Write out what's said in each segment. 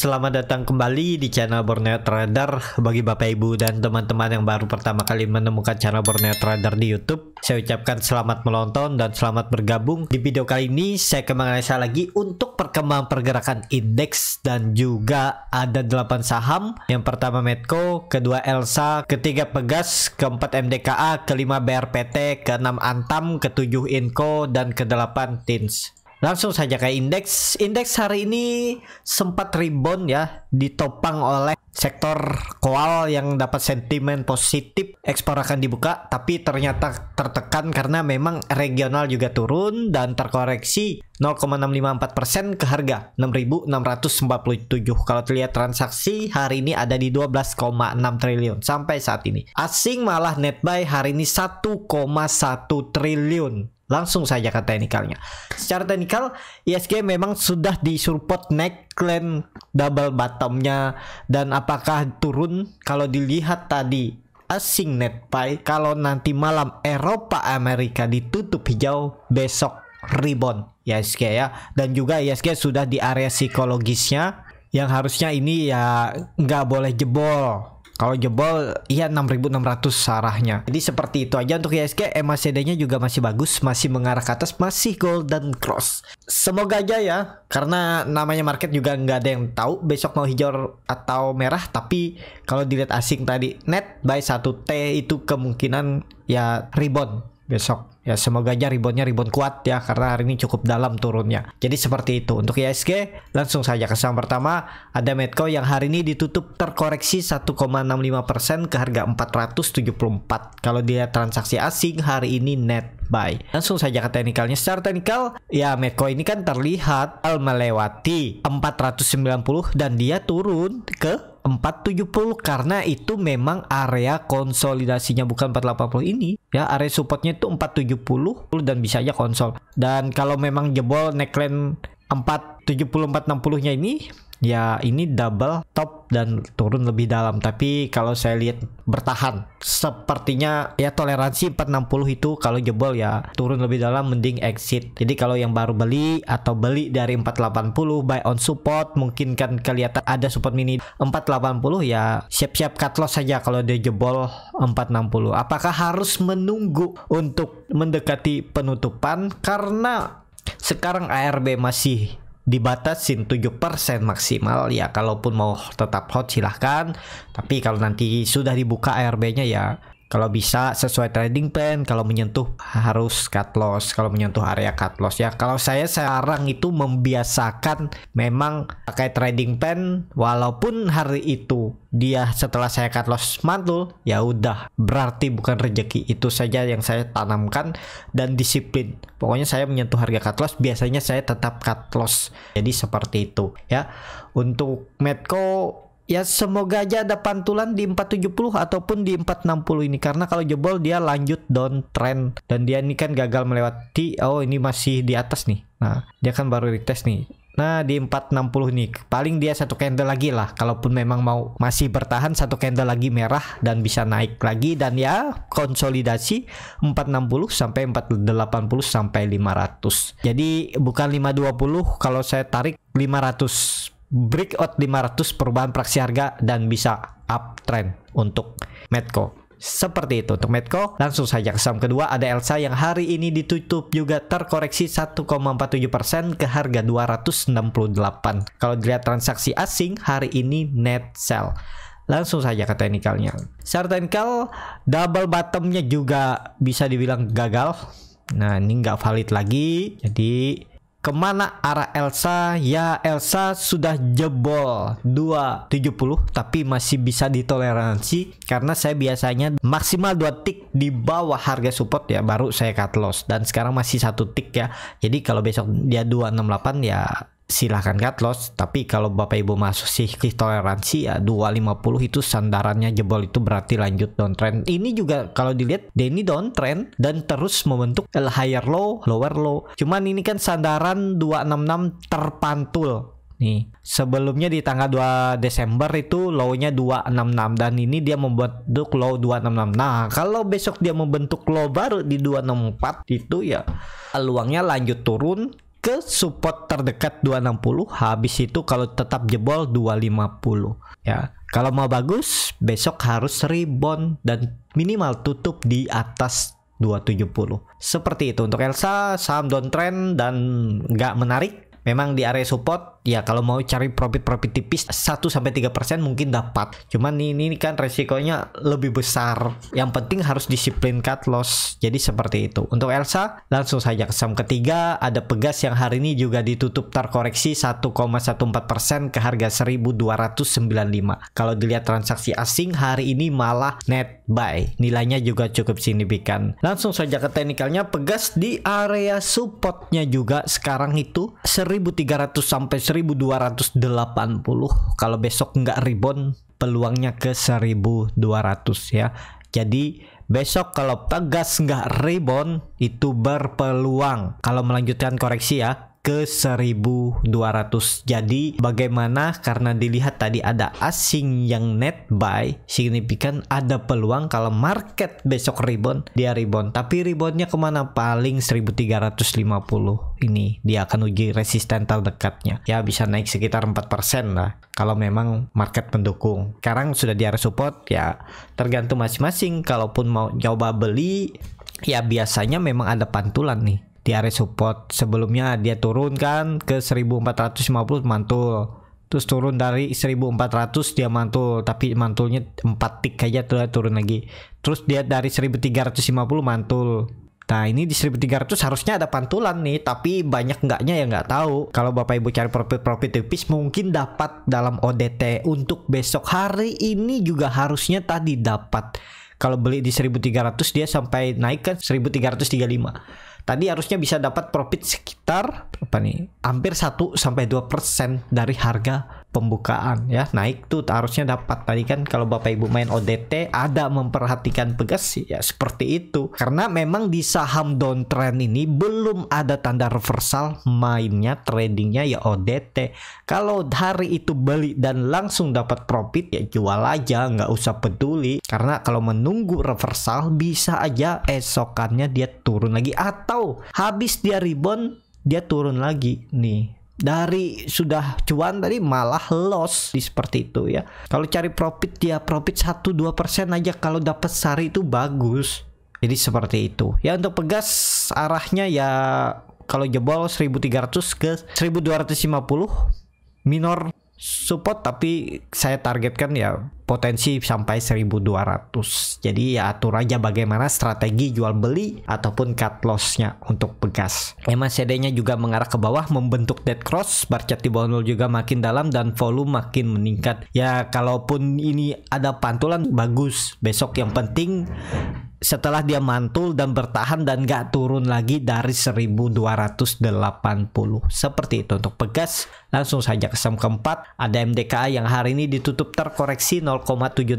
Selamat datang kembali di channel Borneo Trader Bagi Bapak Ibu dan teman-teman yang baru pertama kali menemukan channel Borneo Trader di Youtube Saya ucapkan selamat menonton dan selamat bergabung Di video kali ini saya akan lagi untuk perkembangan pergerakan indeks Dan juga ada 8 saham Yang pertama Medco, kedua Elsa, ketiga Pegas, keempat MDKA, kelima BRPT, keenam Antam, ketujuh Inco, dan kedelapan Tins Langsung saja ke indeks. Indeks hari ini sempat rebound ya, ditopang oleh sektor koal yang dapat sentimen positif. Ekspor akan dibuka, tapi ternyata tertekan karena memang regional juga turun dan terkoreksi 0,654% ke harga 6.647. Kalau terlihat transaksi hari ini ada di 12,6 triliun sampai saat ini. Asing malah net buy hari ini 1,1 triliun Langsung saja ke teknikalnya. Secara teknikal, ISG memang sudah disupport neckline double bottomnya dan apakah turun kalau dilihat tadi asing net buy kalau nanti malam Eropa Amerika ditutup hijau besok rebound ISG ya dan juga ISG sudah di area psikologisnya yang harusnya ini ya nggak boleh jebol kalau jebol iya 6600 sarahnya. Jadi seperti itu aja untuk ISG MACD-nya juga masih bagus, masih mengarah ke atas, masih golden cross. Semoga aja ya karena namanya market juga nggak ada yang tahu besok mau hijau atau merah tapi kalau dilihat asing tadi net by 1T itu kemungkinan ya rebound besok Ya semoga aja reboundnya rebound kuat ya karena hari ini cukup dalam turunnya. Jadi seperti itu. Untuk ISG langsung saja ke saham pertama ada Medco yang hari ini ditutup terkoreksi 1,65% ke harga 474. Kalau dia transaksi asing hari ini net buy. Langsung saja ke teknikalnya. Secara teknikal ya Medco ini kan terlihat al melewati 490 dan dia turun ke 470 karena itu memang area konsolidasinya bukan 480 ini ya area supportnya itu 470 dan bisa aja konsol dan kalau memang jebol neckline 470 460 nya ini ya ini double top dan turun lebih dalam tapi kalau saya lihat bertahan sepertinya ya toleransi 460 itu kalau jebol ya turun lebih dalam mending exit jadi kalau yang baru beli atau beli dari 480 buy on support mungkin kan kelihatan ada support mini 480 ya siap-siap cut loss saja kalau dia jebol 460 apakah harus menunggu untuk mendekati penutupan karena sekarang ARB masih dibatasin 7% maksimal ya kalaupun mau tetap hot silahkan tapi kalau nanti sudah dibuka ARB nya ya kalau bisa sesuai trading plan, kalau menyentuh harus cut loss, kalau menyentuh area cut loss ya. Kalau saya sekarang itu membiasakan memang pakai trading plan walaupun hari itu dia setelah saya cut loss mantul, ya udah berarti bukan rezeki. Itu saja yang saya tanamkan dan disiplin. Pokoknya saya menyentuh harga cut loss, biasanya saya tetap cut loss. Jadi seperti itu ya. Untuk Medco ya semoga aja ada pantulan di 470 ataupun di 460 ini karena kalau jebol dia lanjut downtrend dan dia ini kan gagal melewati oh ini masih di atas nih nah dia kan baru retest nih Nah di 460 nih paling dia satu candle lagi lah kalaupun memang mau masih bertahan satu candle lagi merah dan bisa naik lagi dan ya konsolidasi 460 sampai 480 sampai 500 jadi bukan 520 kalau saya tarik 500 breakout 500 perubahan praksi harga dan bisa uptrend untuk Medco. Seperti itu untuk Medco. Langsung saja ke saham kedua ada Elsa yang hari ini ditutup juga terkoreksi 1,47% ke harga 268. Kalau dilihat transaksi asing hari ini net sell. Langsung saja ke teknikalnya. Secara teknikal double bottomnya juga bisa dibilang gagal. Nah ini nggak valid lagi. Jadi Kemana arah Elsa? Ya Elsa sudah jebol 270 tapi masih bisa ditoleransi karena saya biasanya maksimal 2 tick di bawah harga support ya baru saya cut loss dan sekarang masih satu tick ya. Jadi kalau besok dia 268 ya silahkan cut loss tapi kalau bapak ibu masih toleransi ya 250 itu sandarannya jebol itu berarti lanjut downtrend ini juga kalau dilihat Denny downtrend dan terus membentuk higher low lower low cuman ini kan sandaran 266 terpantul nih sebelumnya di tanggal 2 Desember itu low-nya 266 dan ini dia membentuk low 266 nah kalau besok dia membentuk low baru di 264 itu ya peluangnya lanjut turun ke support terdekat 260 habis itu kalau tetap jebol 250 ya kalau mau bagus besok harus rebound dan minimal tutup di atas 270 seperti itu untuk Elsa saham downtrend dan nggak menarik memang di area support ya kalau mau cari profit-profit tipis 1 sampai tiga persen mungkin dapat. Cuman ini, ini kan resikonya lebih besar. Yang penting harus disiplin cut loss. Jadi seperti itu. Untuk Elsa langsung saja ke saham ketiga ada Pegas yang hari ini juga ditutup terkoreksi 1,14% ke harga 1295. Kalau dilihat transaksi asing hari ini malah net buy. Nilainya juga cukup signifikan. Langsung saja ke teknikalnya Pegas di area supportnya juga sekarang itu 1300 sampai 1280 kalau besok nggak rebound peluangnya ke 1200 ya jadi besok kalau tegas nggak rebound itu berpeluang kalau melanjutkan koreksi ya ke 1200 jadi bagaimana karena dilihat tadi ada asing yang net buy signifikan ada peluang kalau market besok rebound dia rebound tapi reboundnya kemana paling 1350 ini dia akan uji resisten terdekatnya ya bisa naik sekitar 4% lah kalau memang market mendukung sekarang sudah di area support ya tergantung masing-masing kalaupun mau coba beli ya biasanya memang ada pantulan nih di area support sebelumnya dia turun kan ke 1450 mantul terus turun dari 1400 dia mantul tapi mantulnya 4 tik aja tuh turun lagi terus dia dari 1350 mantul Nah ini di 1300 harusnya ada pantulan nih Tapi banyak enggaknya ya nggak tahu Kalau bapak ibu cari profit-profit tipis Mungkin dapat dalam ODT Untuk besok hari ini juga harusnya tadi dapat kalau beli di 1300 dia sampai naik ke 1335. Tadi harusnya bisa dapat profit sekitar apa nih? Hampir 1 sampai 2% dari harga pembukaan ya naik tuh harusnya dapat tadi kan kalau bapak ibu main ODT ada memperhatikan pegas ya seperti itu karena memang di saham downtrend ini belum ada tanda reversal mainnya tradingnya ya ODT kalau hari itu beli dan langsung dapat profit ya jual aja nggak usah peduli karena kalau menunggu reversal bisa aja esokannya dia turun lagi atau habis dia rebound dia turun lagi nih dari sudah cuan tadi malah loss di seperti itu ya. Kalau cari profit ya profit 1 2% aja kalau dapat sari itu bagus. Jadi seperti itu. Ya untuk pegas arahnya ya kalau jebol 1300 ke 1250 minor support tapi saya targetkan ya potensi sampai 1200 jadi ya atur aja bagaimana strategi jual beli ataupun cut lossnya untuk bekas. MACD nya juga mengarah ke bawah membentuk dead cross bar chart di bawah 0 juga makin dalam dan volume makin meningkat ya kalaupun ini ada pantulan bagus besok yang penting setelah dia mantul dan bertahan dan gak turun lagi dari 1280 seperti itu untuk pegas langsung saja ke saham keempat ada MDKA yang hari ini ditutup terkoreksi 0,76%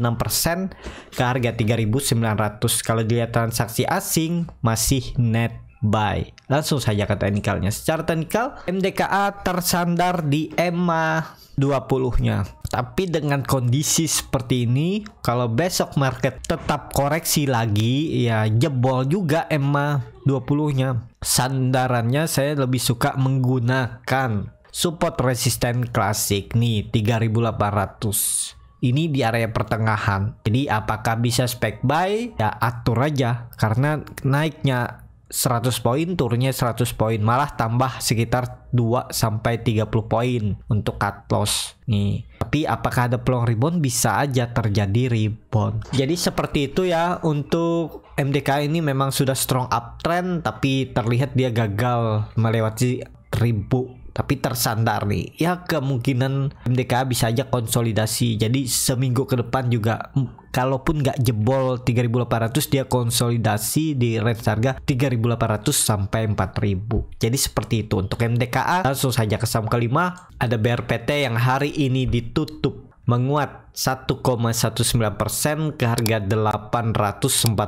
ke harga 3900 kalau dilihat transaksi asing masih net buy. Langsung saja ke teknikalnya. Secara teknikal, MDKA tersandar di EMA 20-nya. Tapi dengan kondisi seperti ini, kalau besok market tetap koreksi lagi, ya jebol juga EMA 20-nya. Sandarannya saya lebih suka menggunakan support resisten klasik nih 3800 ini di area pertengahan. Jadi apakah bisa spek buy? Ya atur aja karena naiknya 100 poin, turunnya 100 poin, malah tambah sekitar 2 sampai 30 poin untuk cut loss nih. Tapi apakah ada peluang rebound? Bisa aja terjadi rebound. Jadi seperti itu ya untuk MDK ini memang sudah strong uptrend tapi terlihat dia gagal melewati 1000 tapi tersandar nih. Ya kemungkinan MDK bisa aja konsolidasi. Jadi seminggu ke depan juga kalaupun nggak jebol 3800 dia konsolidasi di range harga 3800 sampai 4000. Jadi seperti itu untuk MDKA. Langsung saja ke saham kelima ada BRPT yang hari ini ditutup menguat 1,19% ke harga 845.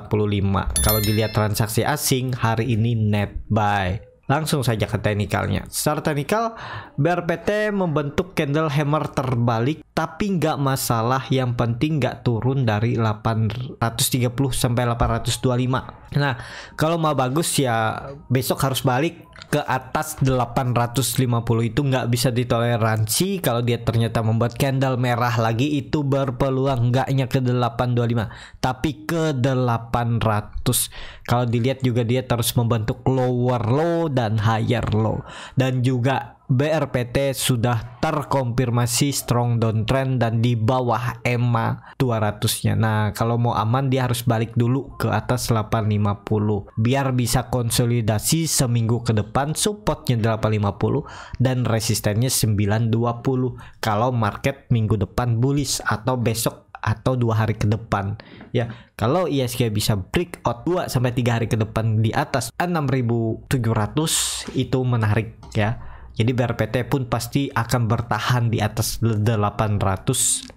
Kalau dilihat transaksi asing hari ini net buy Langsung saja ke teknikalnya. Secara teknikal, BRPT membentuk candle hammer terbalik, tapi nggak masalah. Yang penting nggak turun dari 830 sampai 825. Nah, kalau mau bagus ya besok harus balik ke atas 850 itu nggak bisa ditoleransi kalau dia ternyata membuat candle merah lagi itu berpeluang nggaknya ke 825 tapi ke 800 kalau dilihat juga dia terus membentuk lower low dan higher low dan juga BRPT sudah terkonfirmasi strong downtrend dan di bawah EMA 200-nya. Nah, kalau mau aman dia harus balik dulu ke atas 850 biar bisa konsolidasi seminggu ke depan supportnya 850 dan resistennya 920 kalau market minggu depan bullish atau besok atau dua hari ke depan ya kalau ISG e bisa break out 2 sampai 3 hari ke depan di atas 6700 itu menarik ya jadi BRPT pun pasti akan bertahan di atas 850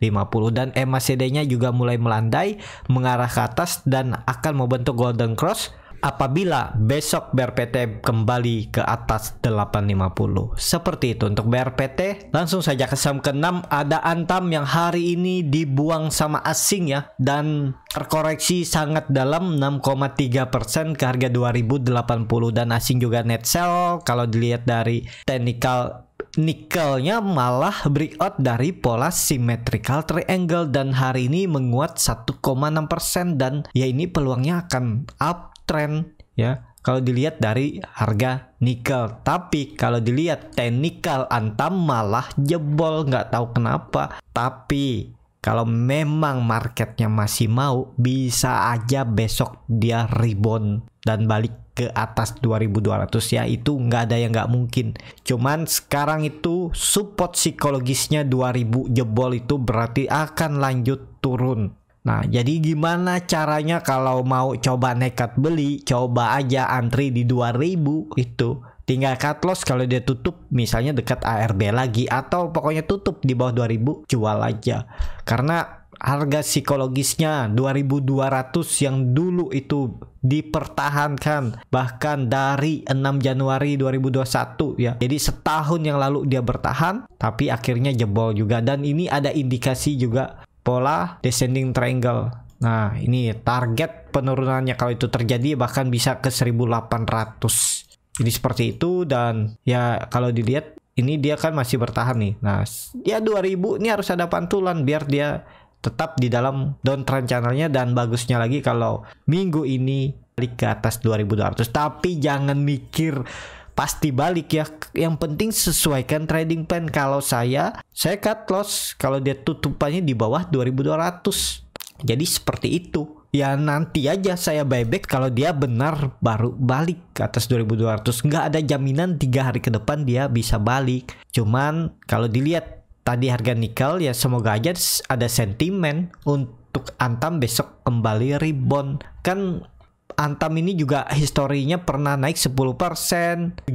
dan MACD-nya juga mulai melandai mengarah ke atas dan akan membentuk golden cross apabila besok BRPT kembali ke atas 850. Seperti itu untuk BRPT. Langsung saja ke saham ke-6 ada Antam yang hari ini dibuang sama asing ya dan terkoreksi sangat dalam 6,3% ke harga 2080 dan asing juga net sell kalau dilihat dari technical nikelnya malah breakout dari pola symmetrical triangle dan hari ini menguat 1,6% dan ya ini peluangnya akan up uptrend ya kalau dilihat dari harga nikel tapi kalau dilihat teknikal antam malah jebol nggak tahu kenapa tapi kalau memang marketnya masih mau bisa aja besok dia rebound dan balik ke atas 2200 ya itu nggak ada yang nggak mungkin cuman sekarang itu support psikologisnya 2000 jebol itu berarti akan lanjut turun Nah, jadi gimana caranya kalau mau coba nekat beli, coba aja antri di 2000 itu. Tinggal cut loss kalau dia tutup misalnya dekat ARB lagi atau pokoknya tutup di bawah 2000 jual aja. Karena harga psikologisnya 2200 yang dulu itu dipertahankan bahkan dari 6 Januari 2021 ya. Jadi setahun yang lalu dia bertahan tapi akhirnya jebol juga dan ini ada indikasi juga pola descending triangle. Nah, ini target penurunannya kalau itu terjadi bahkan bisa ke 1800. Jadi seperti itu dan ya kalau dilihat ini dia kan masih bertahan nih. Nah, ya 2000 ini harus ada pantulan biar dia tetap di dalam downtrend channelnya dan bagusnya lagi kalau minggu ini balik ke atas 2200 tapi jangan mikir pasti balik ya. Yang penting sesuaikan trading plan. Kalau saya, saya cut loss kalau dia tutupannya di bawah 2200. Jadi seperti itu ya nanti aja saya buyback kalau dia benar baru balik ke atas 2200 nggak ada jaminan tiga hari ke depan dia bisa balik cuman kalau dilihat tadi harga nikel ya semoga aja ada sentimen untuk antam besok kembali rebound kan Antam ini juga historinya pernah naik 10%, 17%.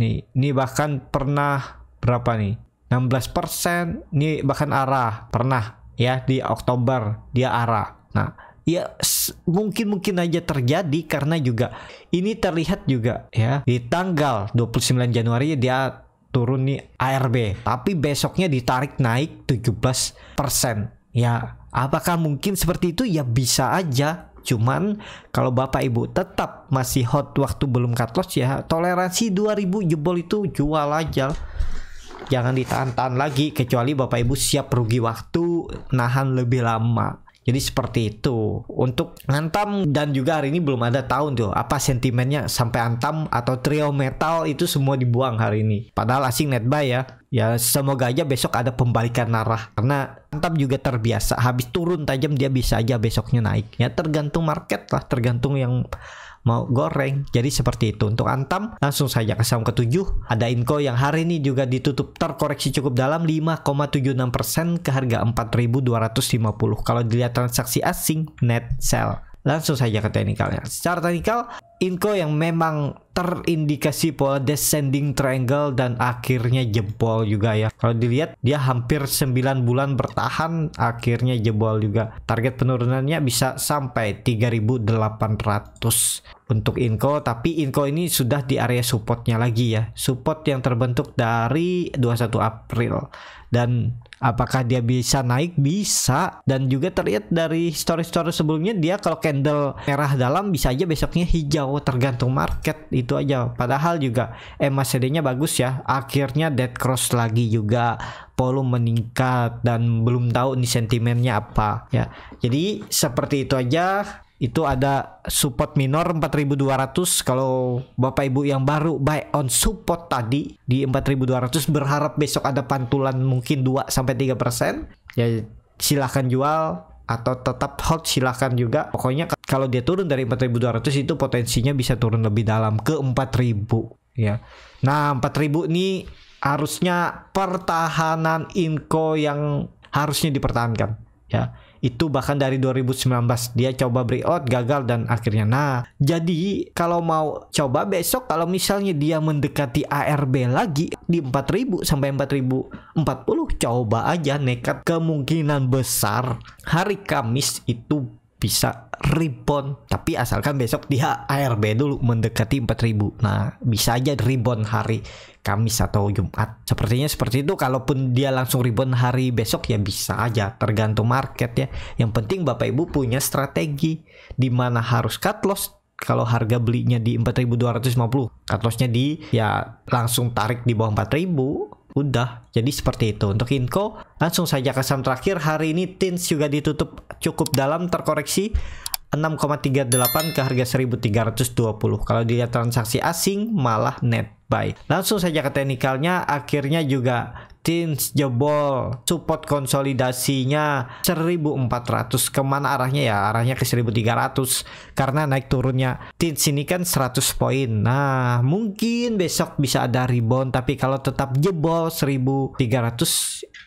Nih, ini bahkan pernah berapa nih? 16%. Ini bahkan arah pernah ya di Oktober dia arah. Nah, ya mungkin-mungkin aja terjadi karena juga ini terlihat juga ya di tanggal 29 Januari dia turun nih ARB tapi besoknya ditarik naik 17% ya apakah mungkin seperti itu ya bisa aja Cuman kalau Bapak Ibu tetap masih hot waktu belum cut loss ya toleransi 2000 jebol itu jual aja. Jangan ditahan-tahan lagi kecuali Bapak Ibu siap rugi waktu nahan lebih lama. Jadi seperti itu. Untuk Antam dan juga hari ini belum ada tahun tuh apa sentimennya sampai Antam atau trio metal itu semua dibuang hari ini. Padahal asing net buy ya. Ya semoga aja besok ada pembalikan arah karena Antam juga terbiasa habis turun tajam dia bisa aja besoknya naik. Ya tergantung market lah, tergantung yang mau goreng. Jadi seperti itu. Untuk Antam langsung saja ke saham ketujuh. Ada Inco yang hari ini juga ditutup terkoreksi cukup dalam 5,76% ke harga 4.250. Kalau dilihat transaksi asing net sell langsung saja ke teknikalnya. Secara teknikal, INKO yang memang terindikasi pola descending triangle dan akhirnya jebol juga ya. Kalau dilihat dia hampir 9 bulan bertahan akhirnya jebol juga. Target penurunannya bisa sampai 3800 untuk INKO, tapi INKO ini sudah di area supportnya lagi ya. Support yang terbentuk dari 21 April dan Apakah dia bisa naik? Bisa. Dan juga terlihat dari story-story sebelumnya dia kalau candle merah dalam bisa aja besoknya hijau tergantung market itu aja. Padahal juga MACD-nya bagus ya. Akhirnya dead cross lagi juga volume meningkat dan belum tahu nih sentimennya apa ya. Jadi seperti itu aja itu ada support minor 4200 kalau Bapak Ibu yang baru buy on support tadi di 4200 berharap besok ada pantulan mungkin 2 sampai 3%. Ya silahkan jual atau tetap hold silahkan juga. Pokoknya kalau dia turun dari 4200 itu potensinya bisa turun lebih dalam ke 4000 ya. Nah, 4000 ini harusnya pertahanan inko yang harusnya dipertahankan ya itu bahkan dari 2019 dia coba breakout gagal dan akhirnya nah jadi kalau mau coba besok kalau misalnya dia mendekati ARB lagi di 4000 sampai 4040 coba aja nekat kemungkinan besar hari Kamis itu bisa rebound tapi asalkan besok dia ARB dulu mendekati 4000 nah bisa aja rebound hari Kamis atau Jumat sepertinya seperti itu kalaupun dia langsung rebound hari besok ya bisa aja tergantung market ya yang penting Bapak Ibu punya strategi di mana harus cut loss kalau harga belinya di 4250 cut lossnya di ya langsung tarik di bawah 4000 Udah, jadi seperti itu. Untuk inko langsung saja ke saham terakhir. Hari ini Tins juga ditutup cukup dalam terkoreksi 6,38 ke harga 1320. Kalau dilihat transaksi asing malah net buy. Langsung saja ke teknikalnya, akhirnya juga Tins jebol support konsolidasinya 1400 kemana arahnya ya arahnya ke 1300 karena naik turunnya Tins ini kan 100 poin nah mungkin besok bisa ada rebound tapi kalau tetap jebol 1300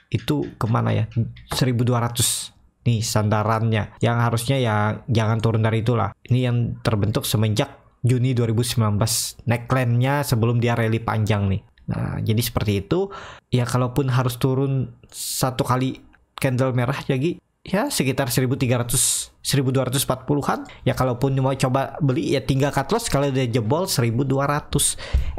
itu kemana ya 1200 nih sandarannya yang harusnya ya jangan turun dari itulah ini yang terbentuk semenjak Juni 2019 neckline-nya sebelum dia rally panjang nih Nah, jadi seperti itu. Ya kalaupun harus turun satu kali candle merah jadi ya sekitar 1300 1240-an ya kalaupun mau coba beli ya tinggal cut loss kalau dia jebol 1200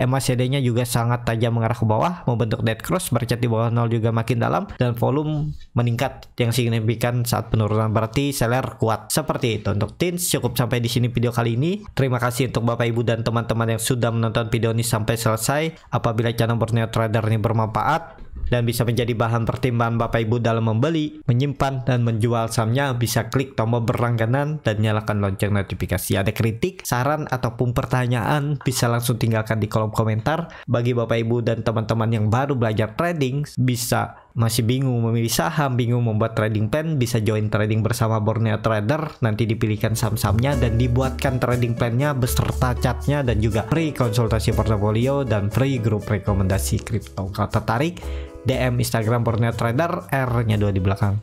MACD-nya juga sangat tajam mengarah ke bawah membentuk dead cross bercat di bawah nol juga makin dalam dan volume meningkat yang signifikan saat penurunan berarti seller kuat seperti itu untuk tins cukup sampai di sini video kali ini terima kasih untuk bapak ibu dan teman-teman yang sudah menonton video ini sampai selesai apabila channel Borneo Trader ini bermanfaat dan bisa menjadi bahan pertimbangan Bapak Ibu dalam membeli, menyimpan, dan menjual sahamnya, bisa klik tombol berlangganan dan nyalakan lonceng notifikasi. Ada kritik, saran, ataupun pertanyaan, bisa langsung tinggalkan di kolom komentar. Bagi Bapak Ibu dan teman-teman yang baru belajar trading, bisa masih bingung memilih saham, bingung membuat trading plan, bisa join trading bersama Borneo Trader, nanti dipilihkan saham-sahamnya dan dibuatkan trading plannya beserta catnya dan juga free konsultasi portofolio dan free grup rekomendasi kripto. Kalau tertarik, DM Instagram Borneo Trader, R-nya dua di belakang.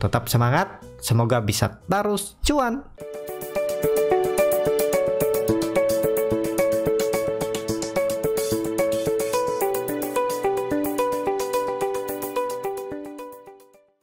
Tetap semangat, semoga bisa terus cuan.